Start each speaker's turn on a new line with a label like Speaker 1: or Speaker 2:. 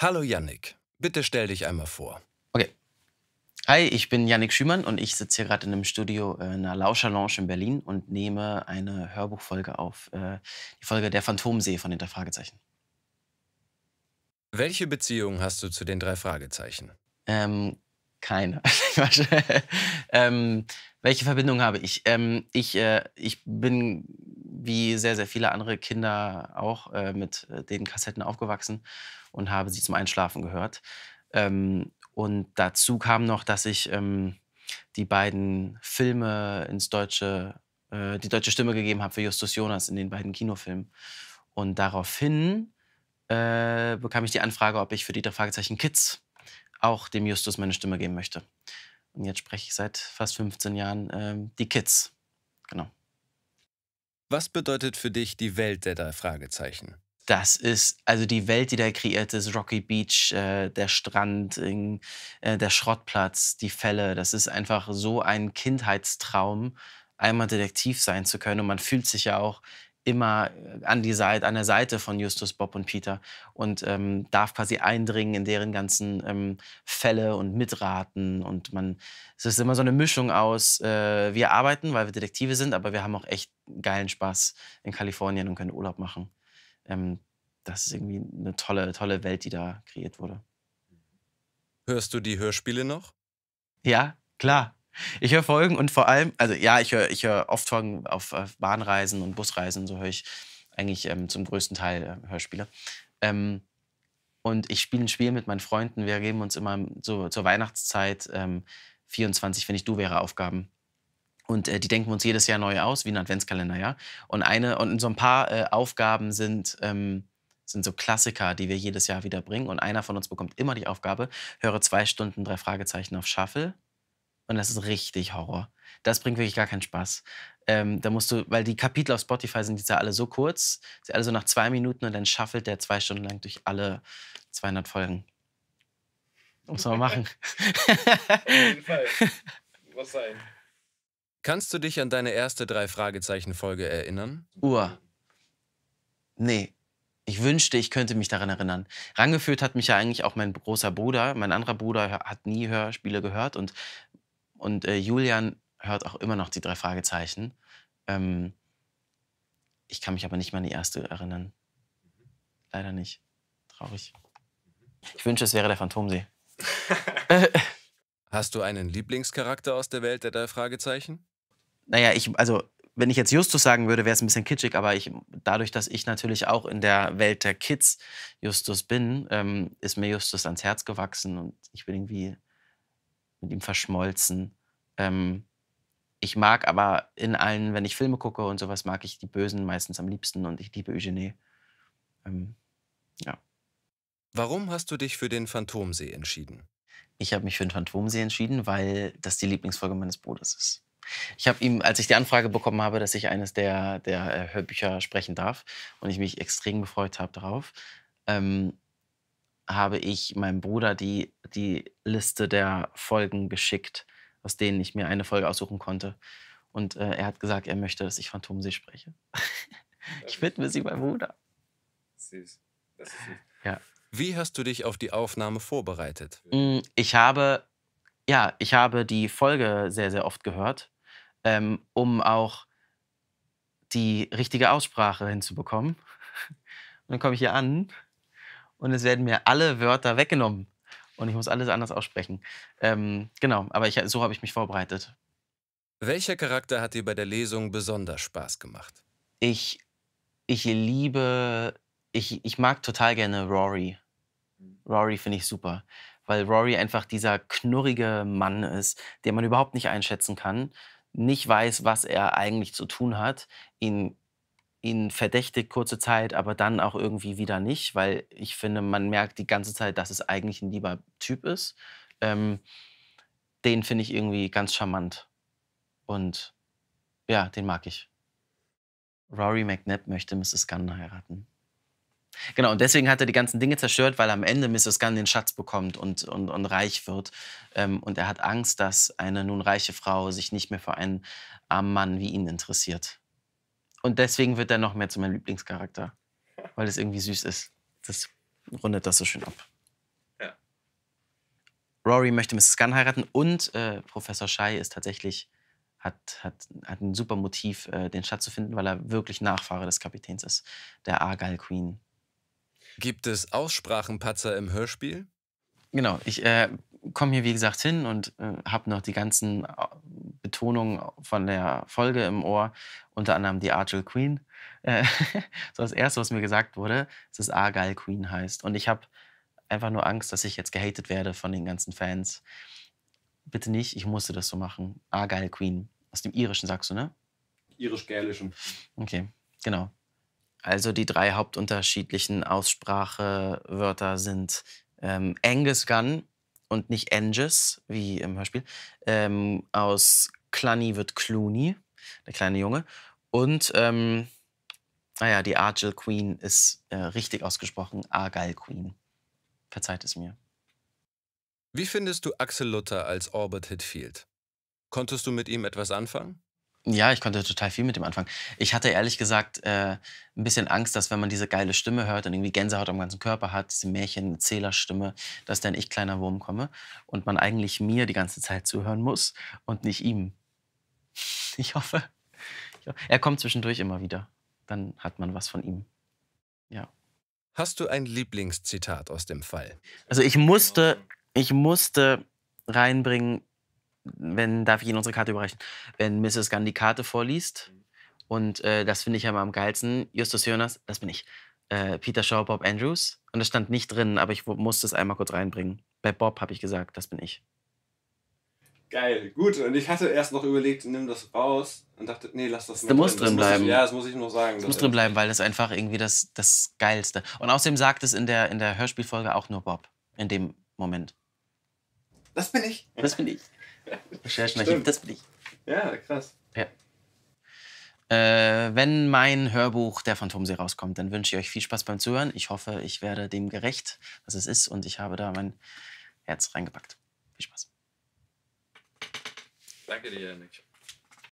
Speaker 1: Hallo Yannick, bitte stell dich einmal vor.
Speaker 2: Okay. Hi, ich bin Yannick Schümann und ich sitze hier gerade in einem Studio äh, in der Lauscher Lounge in Berlin und nehme eine Hörbuchfolge auf, äh, die Folge Der Phantomsee von den drei Fragezeichen.
Speaker 1: Welche Beziehung hast du zu den drei Fragezeichen?
Speaker 2: Ähm, keine. ähm, welche Verbindung habe ich? Ähm, ich, äh, ich bin wie sehr, sehr viele andere Kinder auch äh, mit äh, den Kassetten aufgewachsen und habe sie zum Einschlafen gehört. Ähm, und dazu kam noch, dass ich ähm, die beiden Filme ins deutsche, äh, die deutsche Stimme gegeben habe für Justus Jonas in den beiden Kinofilmen. Und daraufhin äh, bekam ich die Anfrage, ob ich für die drei Fragezeichen Kids auch dem Justus meine Stimme geben möchte. Und jetzt spreche ich seit fast 15 Jahren ähm, die Kids. Genau.
Speaker 1: Was bedeutet für dich die Welt der drei Fragezeichen?
Speaker 2: das ist, also die Welt, die da kreiert ist, Rocky Beach, äh, der Strand, in, äh, der Schrottplatz, die Fälle, das ist einfach so ein Kindheitstraum, einmal Detektiv sein zu können. Und man fühlt sich ja auch immer äh, an, die Seite, an der Seite von Justus, Bob und Peter und ähm, darf quasi eindringen in deren ganzen ähm, Fälle und mitraten. Und man, es ist immer so eine Mischung aus, äh, wir arbeiten, weil wir Detektive sind, aber wir haben auch echt geilen Spaß in Kalifornien und können Urlaub machen. Ähm, das ist irgendwie eine tolle, tolle Welt, die da kreiert wurde.
Speaker 1: Hörst du die Hörspiele noch?
Speaker 2: Ja, klar. Ich höre Folgen und vor allem, also ja, ich höre ich hör oft Folgen auf, Bahnreisen und Busreisen, so höre ich eigentlich ähm, zum größten Teil äh, Hörspiele. Ähm, und ich spiele ein Spiel mit meinen Freunden. Wir geben uns immer so zur Weihnachtszeit ähm, 24, wenn ich du wäre, Aufgaben. Und äh, die denken wir uns jedes Jahr neu aus, wie ein Adventskalender, ja. Und eine und so ein paar äh, Aufgaben sind ähm, sind so Klassiker, die wir jedes Jahr wieder bringen. Und einer von uns bekommt immer die Aufgabe, höre zwei Stunden drei Fragezeichen auf Shuffle und das ist richtig Horror. Das bringt wirklich gar keinen Spaß. Ähm, da musst du, weil die Kapitel auf Spotify sind jetzt ja alle so kurz, sind alle so nach zwei Minuten und dann schaffelt der zwei Stunden lang durch alle 200 Folgen. Muss man machen. auf jeden Fall. Muss sein. Kannst
Speaker 1: du dich an deine erste Drei-Fragezeichen-Folge erinnern?
Speaker 2: Uhr. Nee. Ich wünschte, ich könnte mich daran erinnern. Rangeführt hat mich ja eigentlich auch mein großer Bruder. Mein anderer Bruder hat nie Hörspiele gehört und und äh, Julian hört auch immer noch die drei Fragezeichen. Ähm, ich kann mich aber nicht mal an die erste erinnern. Leider nicht. Traurig. Ich wünsche, es wäre der Phantomsee.
Speaker 1: Hast du einen Lieblingscharakter aus der Welt der drei Fragezeichen?
Speaker 2: Naja, ich, also, wenn ich jetzt Justus sagen würde, wäre es ein bisschen kitschig, aber ich, dadurch, dass ich natürlich auch in der Welt der Kids Justus bin, ähm, ist mir Justus ans Herz gewachsen und ich bin irgendwie mit ihm verschmolzen. Ähm, ich mag aber in allen, wenn ich Filme gucke und sowas, mag ich die Bösen meistens am liebsten und ich liebe Eugenie. Ähm, ja.
Speaker 1: Warum hast du dich für den Phantomsee entschieden?
Speaker 2: Ich habe mich für den Phantomsee entschieden, weil das die Lieblingsfolge meines Bruders ist. Ich habe ihm, als ich die Anfrage bekommen habe, dass ich eines der, der äh, Hörbücher sprechen darf und ich mich extrem gefreut habe darauf, ähm, habe ich meinem Bruder die, die Liste der Folgen geschickt, aus denen ich mir eine Folge aussuchen konnte. Und äh, er hat gesagt, er möchte, dass ich Phantomsee spreche. ich widme sie meinem Bruder.
Speaker 1: Süß. Das ist süß. Ja. Wie hast du dich auf die Aufnahme vorbereitet?
Speaker 2: Mm, ich habe, ja, ich habe die Folge sehr, sehr oft gehört, ähm, um auch die richtige Aussprache hinzubekommen. Und dann komme ich hier an und es werden mir alle Wörter weggenommen. Und ich muss alles anders aussprechen. Ähm, genau, aber ich, so habe ich mich vorbereitet.
Speaker 1: Welcher Charakter hat dir bei der Lesung besonders Spaß gemacht?
Speaker 2: Ich, ich liebe, ich, ich mag total gerne Rory. Rory finde ich super, weil Rory einfach dieser knurrige Mann ist, den man überhaupt nicht einschätzen kann, nicht weiß, was er eigentlich zu tun hat, ihn ihn verdächtigt kurze Zeit, aber dann auch irgendwie wieder nicht, weil ich finde, man merkt die ganze Zeit, dass es eigentlich ein lieber Typ ist. Ähm, den finde ich irgendwie ganz charmant. Und ja, den mag ich. Rory McNabb möchte Mrs. Gunn heiraten. Genau, und deswegen hat er die ganzen Dinge zerstört, weil am Ende Mrs. Gunn den Schatz bekommt und, und, und reich wird. Ähm, und er hat Angst, dass eine nun reiche Frau sich nicht mehr für einen armen Mann wie ihn interessiert. Und deswegen wird er noch mehr zu meinem Lieblingscharakter, weil es irgendwie süß ist. Das rundet das so schön ab. Ja. Rory möchte Mrs. Gunn heiraten und äh, Professor Shai ist tatsächlich, hat, hat, hat ein super Motiv, äh, den Schatz zu finden, weil er wirklich Nachfahre des Kapitäns ist, der Argyle Queen.
Speaker 1: Gibt es Aussprachenpatzer im Hörspiel?
Speaker 2: Genau, ich äh, komme hier wie gesagt hin und äh, habe noch die ganzen äh, Betonung von der Folge im Ohr, unter anderem die Archel Queen. Äh, so das Erste, was mir gesagt wurde, ist, dass Argyle Queen heißt. Und ich habe einfach nur Angst, dass ich jetzt gehatet werde von den ganzen Fans. Bitte nicht, ich musste das so machen. Argyle Queen. Aus dem Irischen sagst du, ne?
Speaker 1: Irisch-Gälischen.
Speaker 2: Okay, genau. Also die drei hauptunterschiedlichen Aussprachewörter sind ähm, Angus Gun und nicht Angus, wie im Hörspiel, ähm, aus Clunny wird Clooney, der kleine Junge. Und ähm, naja, die Argyle Queen ist äh, richtig ausgesprochen Argyle Queen. Verzeiht es mir.
Speaker 1: Wie findest du Axel Luther als Orbit Hitfield? Konntest du mit ihm etwas anfangen?
Speaker 2: Ja, ich konnte total viel mit ihm anfangen. Ich hatte ehrlich gesagt äh, ein bisschen Angst, dass wenn man diese geile Stimme hört und irgendwie Gänsehaut am ganzen Körper hat, diese Märchen-Zählerstimme, dass dann ich kleiner Wurm komme und man eigentlich mir die ganze Zeit zuhören muss und nicht ihm. Ich hoffe. Er kommt zwischendurch immer wieder. Dann hat man was von ihm. Ja. Hast du ein Lieblingszitat aus dem Fall? Also ich musste, ich musste reinbringen, wenn, darf ich Ihnen unsere Karte überreichen, wenn Mrs. Gunn die Karte vorliest. Und äh, das finde ich ja mal am geilsten. Justus Jonas, das bin ich. Äh, Peter Shaw, Bob Andrews. Und das stand nicht drin, aber ich musste es einmal kurz reinbringen. Bei Bob habe ich gesagt, das bin ich.
Speaker 1: Geil, gut. Und ich hatte erst noch überlegt, nimm das raus und dachte, nee, lass das. nicht. Da muss drin, das bleiben. Muss ich, ja, das muss ich nur sagen. Das, das muss drin bleiben,
Speaker 2: weil das einfach irgendwie das, das Geilste. Und außerdem sagt es in der, in der Hörspielfolge auch nur Bob. In dem Moment. Das bin ich. Das bin ich. Recherchenarchiv, das bin ich. Ja, krass. Ja. Äh, wenn mein Hörbuch Der Phantomsee rauskommt, dann wünsche ich euch viel Spaß beim Zuhören. Ich hoffe, ich werde dem gerecht, was es ist und ich habe da mein Herz reingepackt. Viel Spaß.
Speaker 1: Danke dir, Nick.